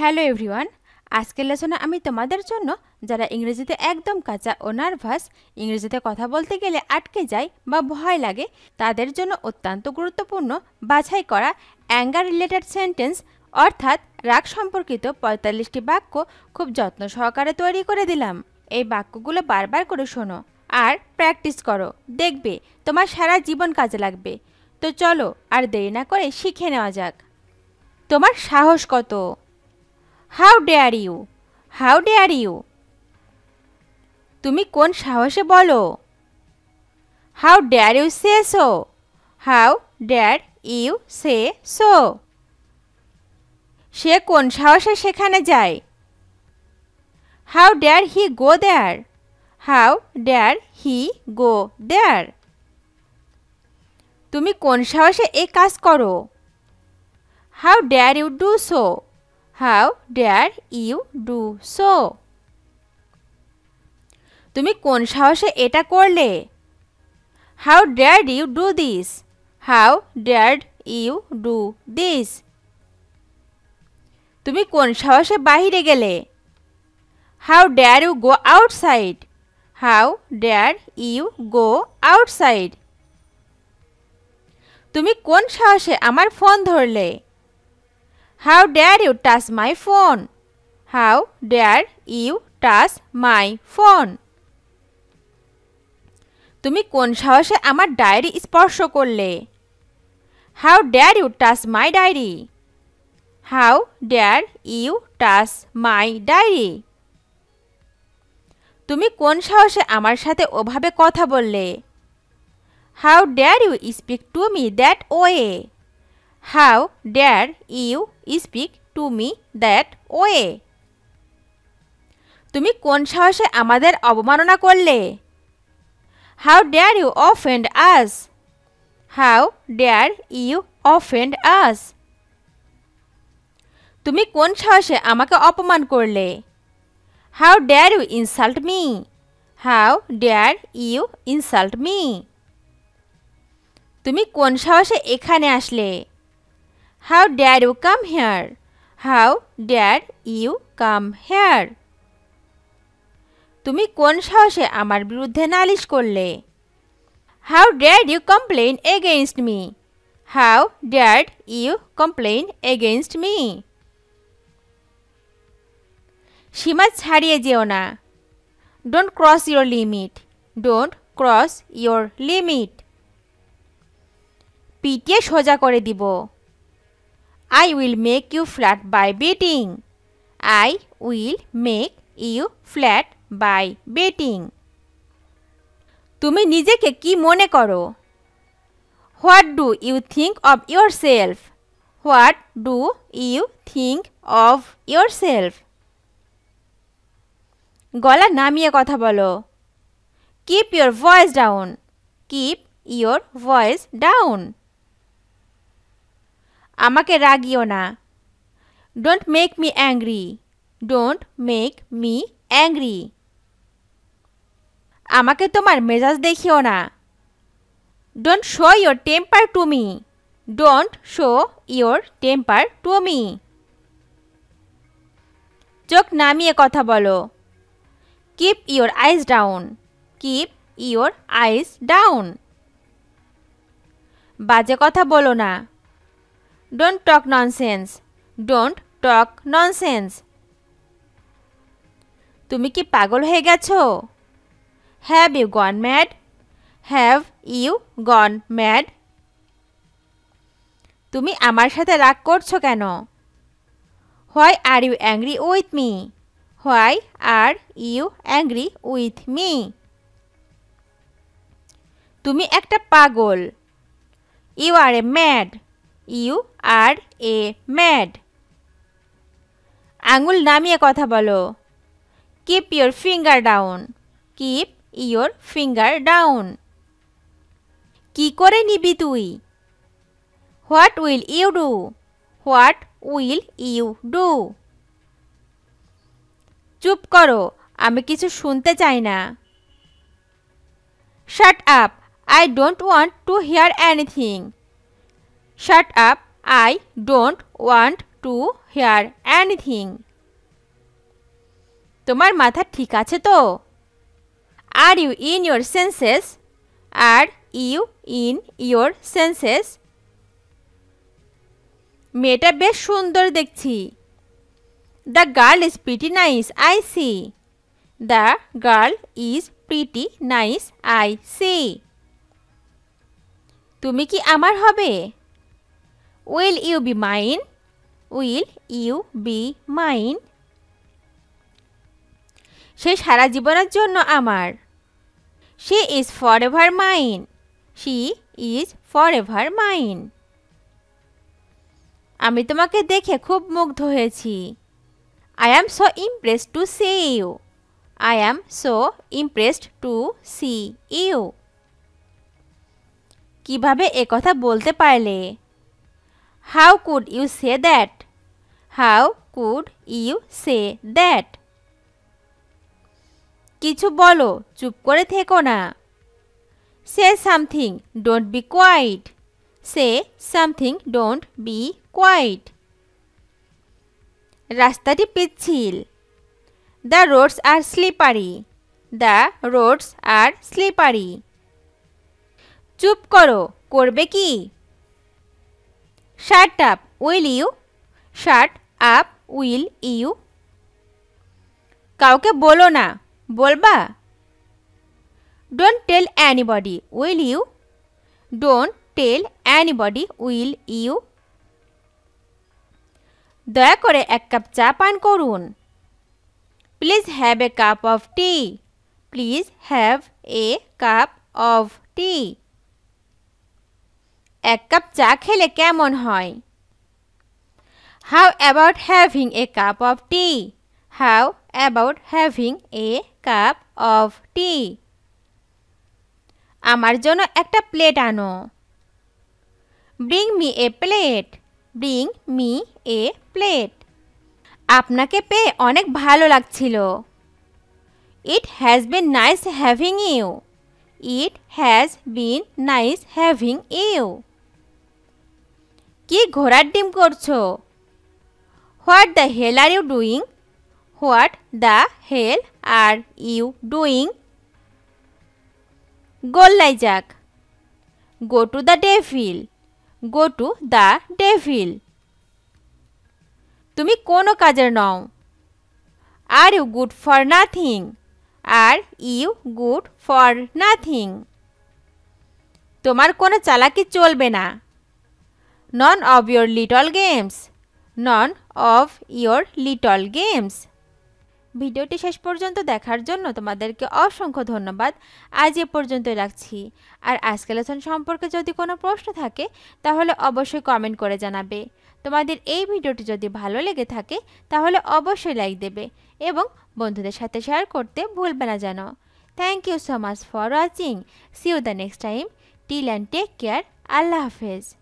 Hello everyone আজকের লেসনে আমি তোমাদের জন্য যারা ইংরেজিতে একদম কাঁচা ও নার্ভাস ইংরেজিতে কথা বলতে গেলে আটকে যায় বা ভয় লাগে তাদের জন্য অত্যন্ত গুরুত্বপূর্ণ বাছাই করা অ্যাঙ্গার রিলেটেড সেন্টেন্স অর্থাৎ রাগ সম্পর্কিত পঁয়তাল্লিশটি বাক্য খুব যত্ন সহকারে তৈরি করে দিলাম এই বাক্যগুলো বারবার করে শোনো আর প্র্যাকটিস করো দেখবে তোমার সারা জীবন কাজে লাগবে তো চলো আর দেরি না করে শিখে নেওয়া যাক তোমার সাহস কত how dare you how dare you তুমি কোন সাহসে বলো how dare you say so how dare you say so সে কোন সাহসে সেখানে যায় how dare he go there how dare he go there তুমি কোন সাহসে এ কাজ করো how dare you do so how dare you do so তুমি কোন সাহসে এটা করলে how dare you do this how dare you do this তুমি কোন সাহসে বাহিরে গেলে how dare you go outside how dare you go outside তুমি কোন সাহসে আমার ফোন ধরলে How dare you touch my phone? How dare you touch my phone? তুমি কোন সাহসে আমার ডায়েরি স্পর্শ করলে how dare you touch my diary how dare you touch my diary তুমি কোন সাহসে আমার সাথে ওভাবে কথা বললে how dare you speak to me that way how dare you speak to me that way তুমি কোন সাহসে আমাদের অবমাননা করলে how dare you offend us how dare you offend us তুমি কোন সাহসে আমাকে অপমান করলে how dare you insult me how dare you insult me তুমি কোন সাহসে এখানে আসলে How dare you come here? How dare you come here? তুমি কোন সাহসে আমার বিরুদ্ধে নালিশ করলে how dare you complain against me how dare you complain against me সীমা ছাড়িয়ে যেও না don't cross your limit don't cross your limit পিটিয়ে সোজা করে দিব I will make you flat by beating. I will make you flat by beating. তুমি নিজেকে কি মনে করো what do you think of yourself what do you think of yourself গলা নামিয়ে কথা বলো keep your voice down keep your voice down আমাকে রাগিও না don't make me angry don't make me angry আমাকে তোমার মেজাজ দেখিও না don't show your temper to me don't show your temper to me চোখ নামিয়ে কথা বলো keep your eyes down keep your eyes down বাজে কথা বলো না Don't talk nonsense. Don't talk nonsense. তুমি কি পাগল হয়ে গেছো have you gone mad have you gone mad তুমি আমার সাথে রাগ করছো কেন why are you angry with me why are you angry with me তুমি একটা পাগল you are a mad you are a mad আঙুল নামিয়ে কথা বলো keep your finger down keep your finger down কি করে নিবি তুই what will you do what will you do চুপ করো আমি কিছু শুনতে চাই না shut up I don't want to hear anything shut up I don't want to hear anything তোমার মাথা ঠিক আছে তো are you in your senses are you in your senses মেয়েটা বেশ সুন্দর দেখছি the girl is pretty nice I see the girl is pretty nice I see তুমি কি আমার হবে will you be mine will you be mine সে সারা জীবনের জন্য আমার she is forever mine she is forever mine আমি তোমাকে দেখে খুব মুগ্ধ হয়েছি I am so impress to see you I am so impressed to see you কিভাবে একথা বলতে পারলে how could you say that how could you say that কিছু বলো চুপ করে থেকো না say something don't be quiet say something don't be quiet রাস্তাটি পিচ্ছিল the roads are slippery the roads are slippery চুপ করো করবে কি shut up will you shut up will you কাউকে বলো না বলবা don't tell anybody will you don't tell anybody will you দয়া করে এক কাপ চা পান করুন please have a cup of tea please have a cup of tea এক কাপ চা খেলে কেমন হয় how about having a cup of tea how about having a cup of tea আমার জন্য একটা প্লেট আনো bring me a plate bring me a plate আপনাকে পেয়ে অনেক ভালো লাগছিল it has been nice having you it has been nice having you কি ঘোড়ার ডিম করছো what the hell are you doing what the hell are you doing গোল্লাই যাক go to the devil go to the devil তুমি কোনো কাজের নও are you good for nothing are you good for nothing তোমার কোনো চালাকি চলবে না none of your little games. None of your little games. ভিডিওটি শেষ পর্যন্ত দেখার জন্য তোমাদেরকে অসংখ্য ধন্যবাদ আজ এ পর্যন্তই রাখছি আর আজকে লেসন সম্পর্কে যদি কোনো প্রশ্ন থাকে তাহলে অবশ্যই কমেন্ট করে জানাবে তোমাদের এই ভিডিওটি যদি ভালো লেগে থাকে তাহলে অবশ্যই লাইক দেবে এবং বন্ধুদের সাথে শেয়ার করতে ভুলবে না যেন thank you so much for watching see you the next time till and take care আল্লাহ হাফেজ